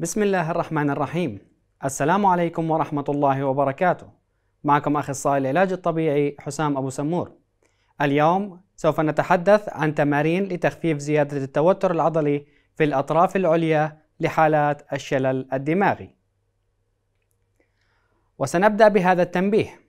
بسم الله الرحمن الرحيم السلام عليكم ورحمة الله وبركاته معكم أخصائي العلاج الطبيعي حسام أبو سمور اليوم سوف نتحدث عن تمارين لتخفيف زيادة التوتر العضلي في الأطراف العليا لحالات الشلل الدماغي وسنبدأ بهذا التنبيه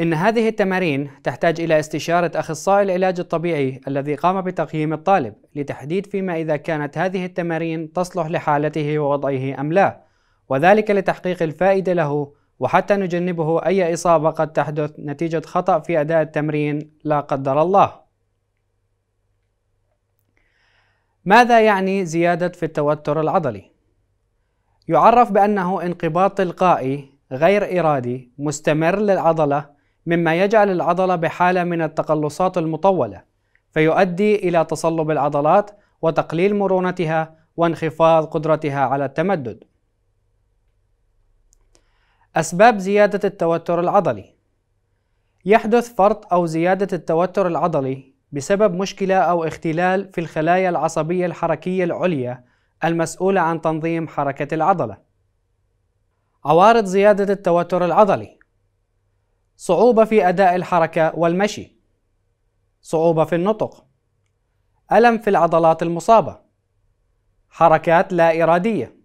إن هذه التمارين تحتاج إلى استشارة أخصائي العلاج الطبيعي الذي قام بتقييم الطالب لتحديد فيما إذا كانت هذه التمارين تصلح لحالته ووضعه أم لا، وذلك لتحقيق الفائدة له وحتى نجنبه أي إصابة قد تحدث نتيجة خطأ في أداء التمرين لا قدر الله. ماذا يعني زيادة في التوتر العضلي؟ يعرف بأنه انقباض تلقائي غير إرادي مستمر للعضلة مما يجعل العضلة بحالة من التقلصات المطولة فيؤدي إلى تصلب العضلات وتقليل مرونتها وانخفاض قدرتها على التمدد أسباب زيادة التوتر العضلي يحدث فرط أو زيادة التوتر العضلي بسبب مشكلة أو اختلال في الخلايا العصبية الحركية العليا المسؤولة عن تنظيم حركة العضلة عوارض زيادة التوتر العضلي صعوبة في أداء الحركة والمشي صعوبة في النطق ألم في العضلات المصابة حركات لا إرادية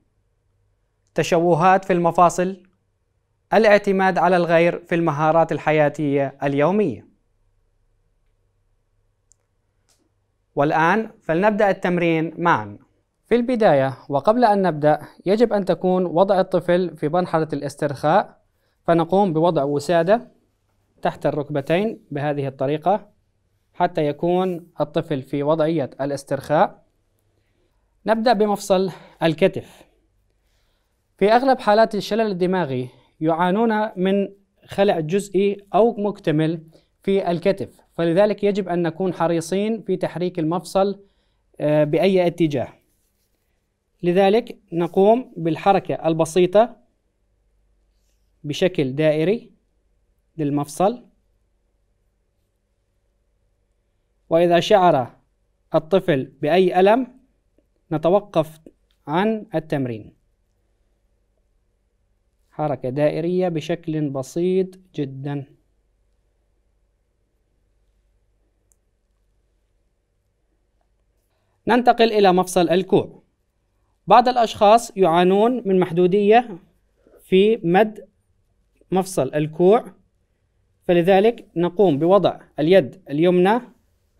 تشوهات في المفاصل الاعتماد على الغير في المهارات الحياتية اليومية والآن فلنبدأ التمرين معا في البداية وقبل أن نبدأ يجب أن تكون وضع الطفل في مرحلة الاسترخاء فنقوم بوضع وسادة تحت الركبتين بهذه الطريقة حتى يكون الطفل في وضعية الاسترخاء نبدأ بمفصل الكتف في أغلب حالات الشلل الدماغي يعانون من خلع جزئي أو مكتمل في الكتف فلذلك يجب أن نكون حريصين في تحريك المفصل آه، بأي اتجاه لذلك نقوم بالحركة البسيطة بشكل دائري للمفصل وإذا شعر الطفل بأي ألم نتوقف عن التمرين حركة دائرية بشكل بسيط جدا ننتقل إلى مفصل الكوع بعض الأشخاص يعانون من محدودية في مد مفصل الكوع فلذلك نقوم بوضع اليد اليمنى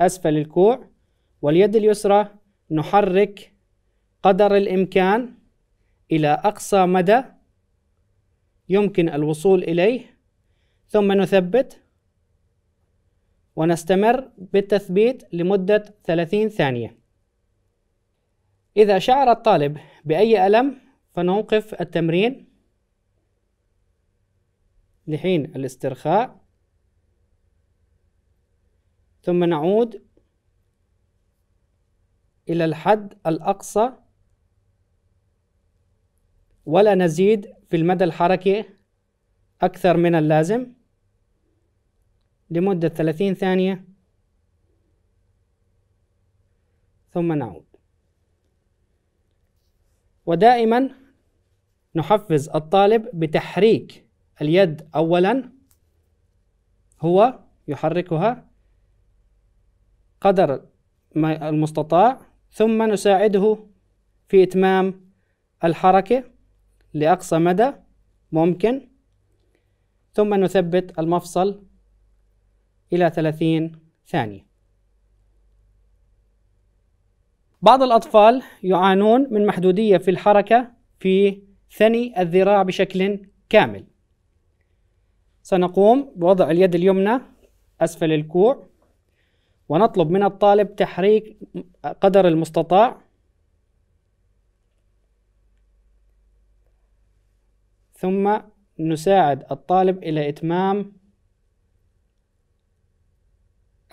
أسفل الكوع واليد اليسرى نحرك قدر الإمكان إلى أقصى مدى يمكن الوصول إليه ثم نثبت ونستمر بالتثبيت لمدة 30 ثانية إذا شعر الطالب بأي ألم فنوقف التمرين لحين الاسترخاء ثم نعود إلى الحد الأقصى ولا نزيد في المدى الحركي أكثر من اللازم لمدة 30 ثانية ثم نعود ودائما نحفز الطالب بتحريك اليد أولا هو يحركها قدر ما المستطاع ثم نساعده في إتمام الحركة لأقصى مدى ممكن ثم نثبت المفصل إلى 30 ثانية بعض الأطفال يعانون من محدودية في الحركة في ثني الذراع بشكل كامل سنقوم بوضع اليد اليمنى أسفل الكوع ونطلب من الطالب تحريك قدر المستطاع ثم نساعد الطالب إلى إتمام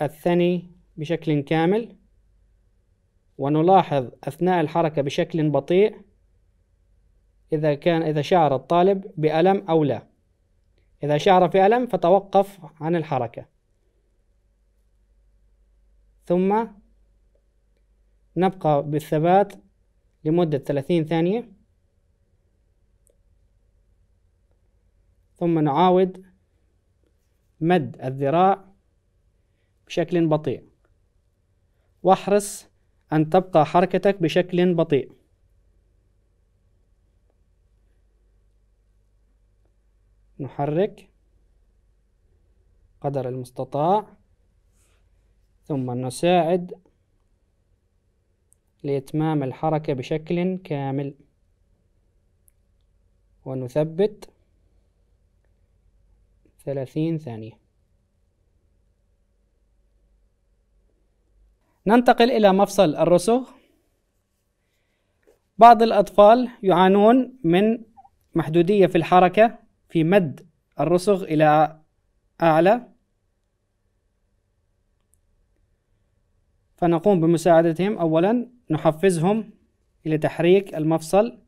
الثني بشكل كامل ونلاحظ أثناء الحركة بشكل بطيء إذا كان إذا شعر الطالب بألم أو لا إذا شعر في ألم فتوقف عن الحركة ثم نبقى بالثبات لمدة 30 ثانية ثم نعاود مد الذراع بشكل بطيء واحرص أن تبقى حركتك بشكل بطيء نحرك قدر المستطاع ثم نساعد لإتمام الحركة بشكل كامل ونثبت ثلاثين ثانية ننتقل إلى مفصل الرسغ بعض الأطفال يعانون من محدودية في الحركة في مد الرسغ إلى أعلى فنقوم بمساعدتهم أولا نحفزهم إلى تحريك المفصل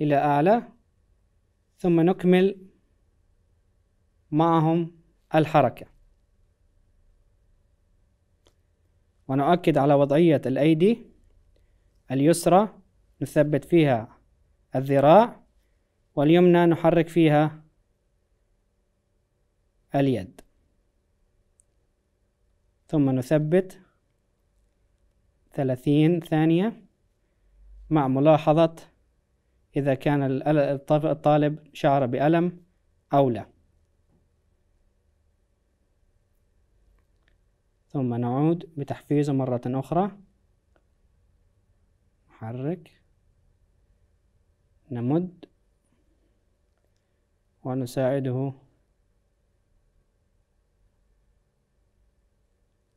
إلى أعلى ثم نكمل معهم الحركة ونؤكد على وضعية الأيدي اليسرى نثبت فيها الذراع واليمنى نحرك فيها اليد ثم نثبت ثلاثين ثانية مع ملاحظة إذا كان الطالب شعر بألم أو لا ثم نعود بتحفيزه مرة أخرى نحرك نمد ونساعده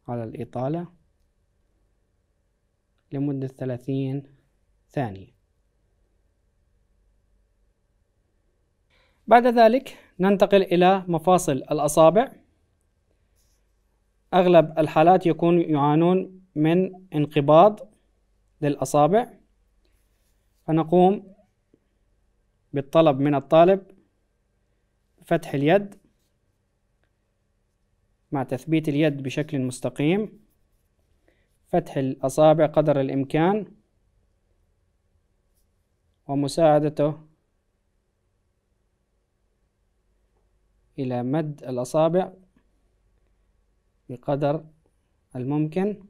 على الإطالة لمدة ثلاثين ثانية بعد ذلك ننتقل إلى مفاصل الأصابع أغلب الحالات يكون يعانون من انقباض للأصابع فنقوم بالطلب من الطالب فتح اليد مع تثبيت اليد بشكل مستقيم فتح الأصابع قدر الإمكان ومساعدته إلى مد الأصابع بقدر الممكن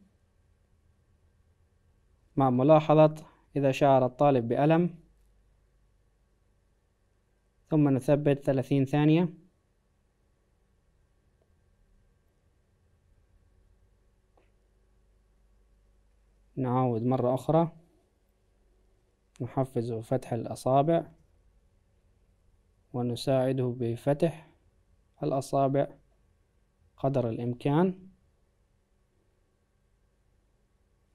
مع ملاحظة إذا شعر الطالب بألم ثم نثبت ثلاثين ثانية نعود مرة أخرى نحفز فتح الأصابع ونساعده بفتح الأصابع قدر الإمكان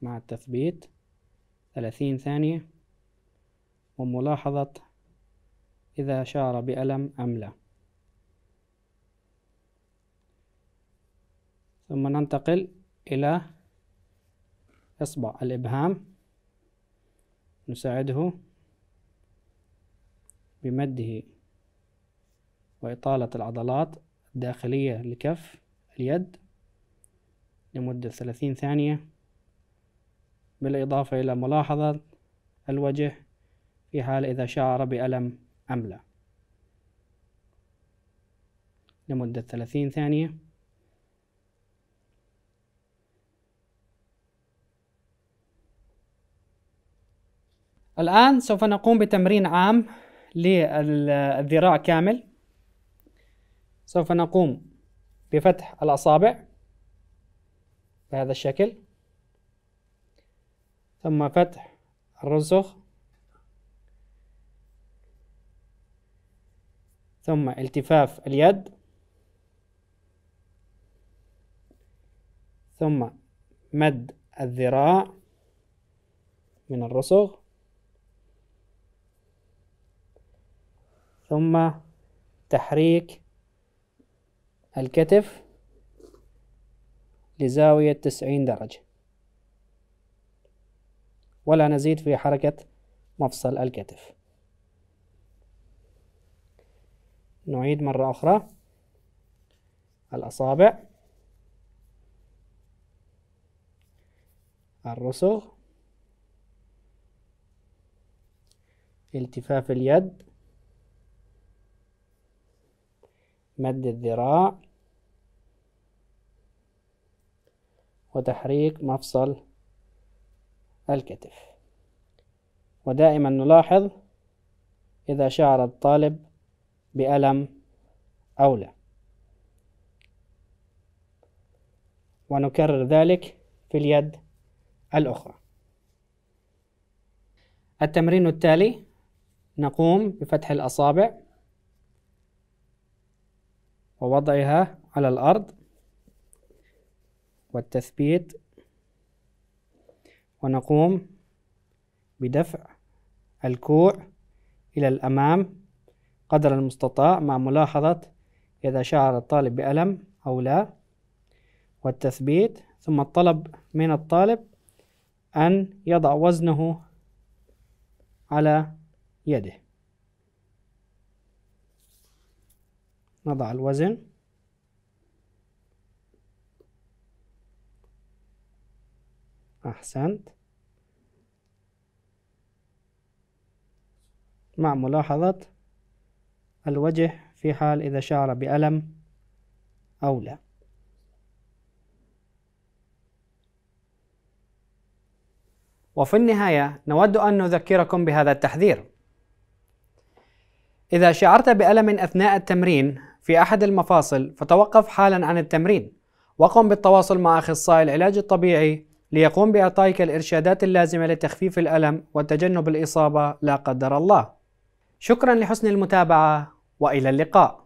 مع التثبيت ثلاثين ثانية وملاحظة إذا شعر بألم أم لا ثم ننتقل إلى إصبع الإبهام نساعده بمده وإطالة العضلات الداخلية لكف اليد لمدة ثلاثين ثانية بالإضافة إلى ملاحظة الوجه في حال إذا شعر بألم أم لا لمدة ثلاثين ثانية الآن سوف نقوم بتمرين عام للذراع كامل سوف نقوم بفتح الأصابع بهذا الشكل ثم فتح الرسغ ثم التفاف اليد ثم مد الذراع من الرسغ ثم تحريك الكتف لزاوية تسعين درجة ولا نزيد في حركة مفصل الكتف نعيد مرة أخرى الأصابع الرسغ التفاف اليد مد الذراع وتحريك مفصل الكتف ودائما نلاحظ إذا شعر الطالب بألم أو لا ونكرر ذلك في اليد الأخرى التمرين التالي نقوم بفتح الأصابع ووضعها على الأرض والتثبيت ونقوم بدفع الكوع إلى الأمام قدر المستطاع مع ملاحظة إذا شعر الطالب بألم أو لا والتثبيت ثم الطلب من الطالب أن يضع وزنه على يده نضع الوزن أحسنت مع ملاحظة الوجه في حال إذا شعر بألم أو لا وفي النهاية نود أن نذكركم بهذا التحذير إذا شعرت بألم أثناء التمرين في أحد المفاصل فتوقف حالا عن التمرين وقم بالتواصل مع أخصائي العلاج الطبيعي ليقوم بإعطائك الإرشادات اللازمة لتخفيف الألم وتجنب الإصابة لا قدر الله شكرا لحسن المتابعة وإلى اللقاء